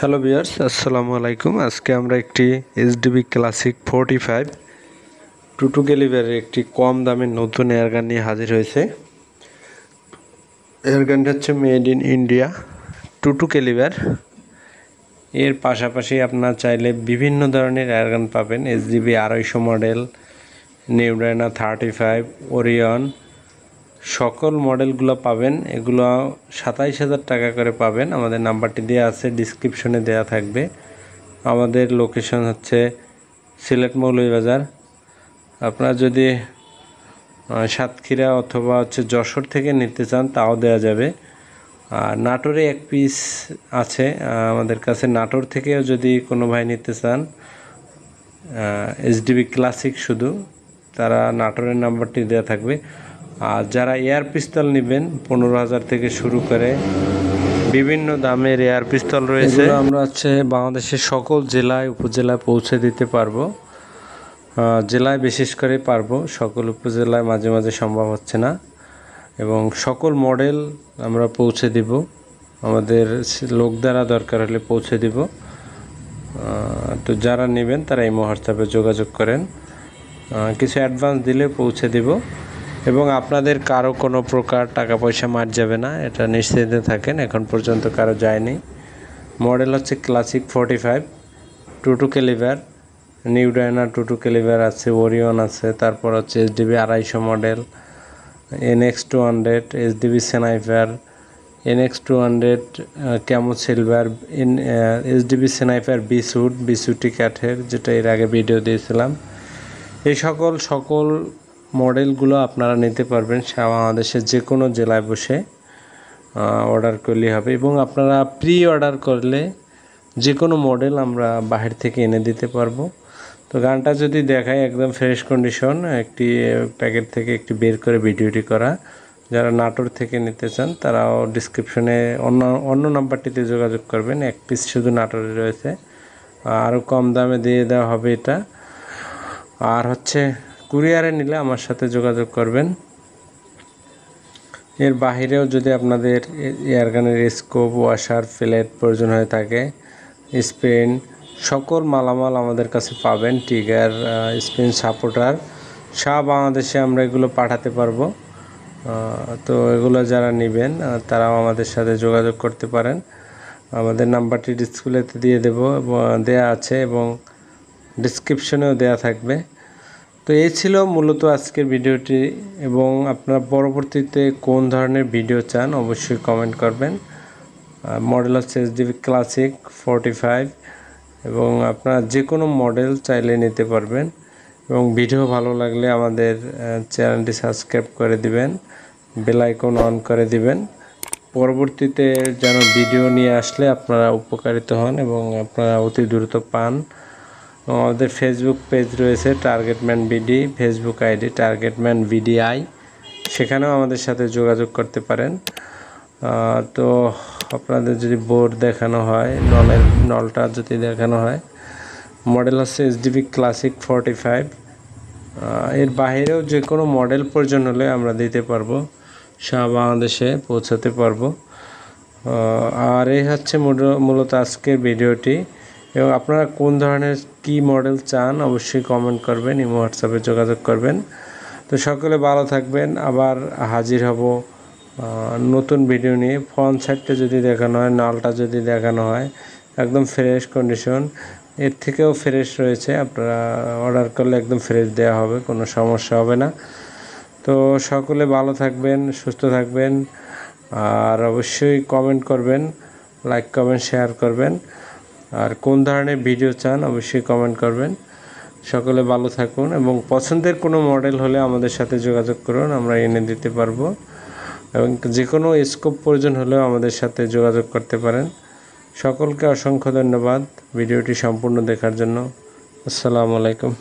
hello বিয়ার্স আসসালামু আলাইকুম আজকে আমরা একটি SDB classic forty five two two গেলিভারের একটি কম দামের নতুন এয়ারগান নিয়ে হাজির হয়েছে এয়ারগানটি হচ্ছে made in India two two caliber এর পাশাপাশি আপনার চাইলে বিভিন্ন ধরনের এয়ারগান পাবেন এসডিবি আড়াইশো model new Diana thirty five Orion সকল মডেলগুলো পাবেন এগুলো সাতাইশ হাজার টাকা করে পাবেন আমাদের নাম্বারটি দেওয়া আছে ডিসক্রিপশনে দেয়া থাকবে আমাদের লোকেশন হচ্ছে সিলেট বাজার আপনারা যদি সাতক্ষীরা অথবা হচ্ছে যশোর থেকে নিতে চান তাও দেয়া যাবে আর নাটোরে এক পিস আছে আমাদের কাছে নাটোর থেকেও যদি কোনো ভাই নিতে চান এসডিবি ক্লাসিক শুধু তারা নাটোরের নাম্বারটি দেওয়া থাকবে আর যারা এয়ার পিস্তল নেবেন পনেরো হাজার থেকে শুরু করে বিভিন্ন দামের এয়ার পিস্তল রয়েছে আমরা হচ্ছে বাংলাদেশের সকল জেলায় উপজেলায় পৌঁছে দিতে পারবো জেলায় বিশেষ করে পারবো সকল উপজেলায় মাঝে মাঝে সম্ভব হচ্ছে না এবং সকল মডেল আমরা পৌঁছে দিব আমাদের লোক দ্বারা দরকার হলে পৌঁছে দিব তো যারা নেবেন তারা এই হোয়াটসঅ্যাপে যোগাযোগ করেন কিছু অ্যাডভান্স দিলে পৌঁছে দিব এবং আপনাদের কারো কোনো প্রকার টাকা পয়সা মার যাবে না এটা নিশ্চিন্তে থাকেন এখন পর্যন্ত কারো যায়নি মডেল হচ্ছে classic forty five two two caliber new Diana two two caliber আছে ওরিয়ন আছে তারপর হচ্ছে এসডিবি আড়াইশো model NX two hundred SDB sniper NX two hundred camo silver এন এসডিবি সেনাইফার বিসুট বিসুটি কাঠের যেটা এর আগে ভিডিও দিয়েছিলাম এই সকল সকল মডেলগুলো আপনারা নিতে পারবেন সে বাংলাদেশের যে কোনো জেলায় বসে অর্ডার করলেই হবে এবং আপনারা প্রি অর্ডার করলে যে কোনো মডেল আমরা বাহির থেকে এনে দিতে পারবো তো গানটা যদি দেখাই একদম ফ্রেশ কন্ডিশন একটি প্যাকেট থেকে একটি বের করে ভিডিওটি করা যারা নাটোর থেকে নিতে চান তারাও ডিসক্রিপশনে অন্য অন্য নাম্বারটিতে যোগাযোগ করবেন এক পিস শুধু নাটোরে রয়েছে আরও কম দামে দিয়ে দেওয়া হবে এটা আর হচ্ছে কুরিয়ারে নিলে আমার সাথে যোগাযোগ করবেন এর বাহিরেও যদি আপনাদের এয়ারগানের স্কোপ ওয়াশার ফ্লেট প্রয়োজন হয়ে থাকে স্পেন সকল মালামাল আমাদের কাছে পাবেন টিগার স্পেন সাপোর্টার সব বাংলাদেশে আমরা এগুলো পাঠাতে পারবো তো এগুলো যারা নেবেন তারাও আমাদের সাথে যোগাযোগ করতে পারেন আমাদের নাম্বারটি ডিসপ্লেতে দিয়ে দেব দেয়া আছে এবং ডিসক্রিপশনেও দেয়া থাকবে তো এই ছিল মূলত আজকের ভিডিওটি এবং আপনারা পরবর্তীতে কোন ধরনের ভিডিও চান অবশ্যই কমেন্ট করবেন মডেল হচ্ছে এসডিবি ক্লাসিক ফর্টি ফাইভ এবং আপনারা যে কোনো মডেল চাইলে নিতে পারবেন এবং ভিডিও ভালো লাগলে আমাদের চ্যানেলটি সাবস্ক্রাইব করে দিবেন বেলাইকন অন করে দিবেন পরবর্তীতে যেন ভিডিও নিয়ে আসলে আপনারা উপকারিত হন এবং আপনারা অতি দ্রুত পান এবং আমাদের ফেসবুক পেজ রয়েছে Targetman BD Facebook ID Targetman BDI সেখানেও আমাদের সাথে যোগাযোগ করতে পারেন তো আপনাদের যদি বোর্ড দেখানো হয় নলের নলটা যদি দেখানো হয় মডেল হচ্ছে এসডিবি ক্লাসিক ফর্টি ফাইভ এর বাইরেও যে কোনো মডেল প্রয়োজন হলে আমরা দিতে পারবো সারা বাংলাদেশে পৌঁছাতে পারবো আর এই হচ্ছে মূলত আজকের ভিডিওটি এবং আপনারা কোন ধরনের কি মডেল চান অবশ্যই কমেন্ট করবেন ইমো হোয়াটসঅ্যাপে যোগাযোগ করবেন তো সকলে ভালো থাকবেন আবার হাজির হব নতুন ভিডিও নিয়ে ফ্রন্ট সাইডটা যদি দেখানো হয় নালটা যদি দেখানো হয় একদম ফ্রেশ কন্ডিশন এর থেকেও ফ্রেশ রয়েছে আপনারা অর্ডার করলে একদম ফ্রেশ দেওয়া হবে কোনো সমস্যা হবে না তো সকলে ভালো থাকবেন সুস্থ থাকবেন আর অবশ্যই কমেন্ট করবেন লাইক কমেন্ট শেয়ার করবেন আর কোন ধরনের ভিডিও চান অবশ্যই কমেন্ট করবেন সকলে ভালো থাকুন এবং পছন্দের কোনো মডেল হলে আমাদের সাথে যোগাযোগ করুন আমরা এনে দিতে পারবো এবং যে কোনো স্কোপ প্রয়োজন হলেও আমাদের সাথে যোগাযোগ করতে পারেন সকলকে অসংখ্য ধন্যবাদ ভিডিওটি সম্পূর্ণ দেখার জন্য আসসালামু আলাইকুম